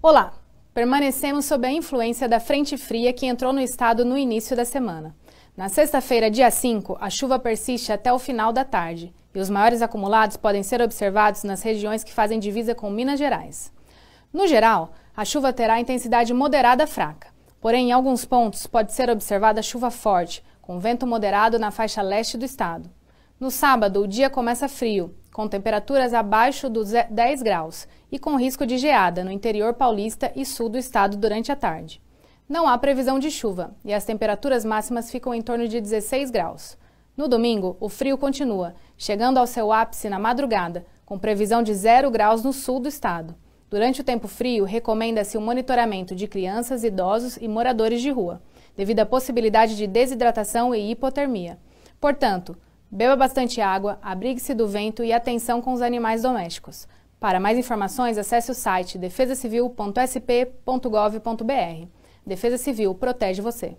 Olá! Permanecemos sob a influência da frente fria que entrou no estado no início da semana. Na sexta-feira, dia 5, a chuva persiste até o final da tarde e os maiores acumulados podem ser observados nas regiões que fazem divisa com Minas Gerais. No geral, a chuva terá intensidade moderada fraca, porém, em alguns pontos pode ser observada chuva forte, com vento moderado na faixa leste do estado. No sábado, o dia começa frio, com temperaturas abaixo dos 10 graus e com risco de geada no interior paulista e sul do estado durante a tarde. Não há previsão de chuva e as temperaturas máximas ficam em torno de 16 graus. No domingo, o frio continua, chegando ao seu ápice na madrugada, com previsão de 0 graus no sul do estado. Durante o tempo frio, recomenda-se o monitoramento de crianças, idosos e moradores de rua, devido à possibilidade de desidratação e hipotermia. Portanto, Beba bastante água, abrigue-se do vento e atenção com os animais domésticos. Para mais informações, acesse o site defesacivil.sp.gov.br. Defesa Civil protege você.